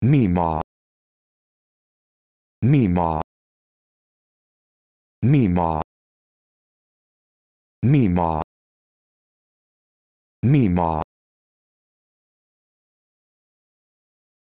Mima Mima Mima Mima Mima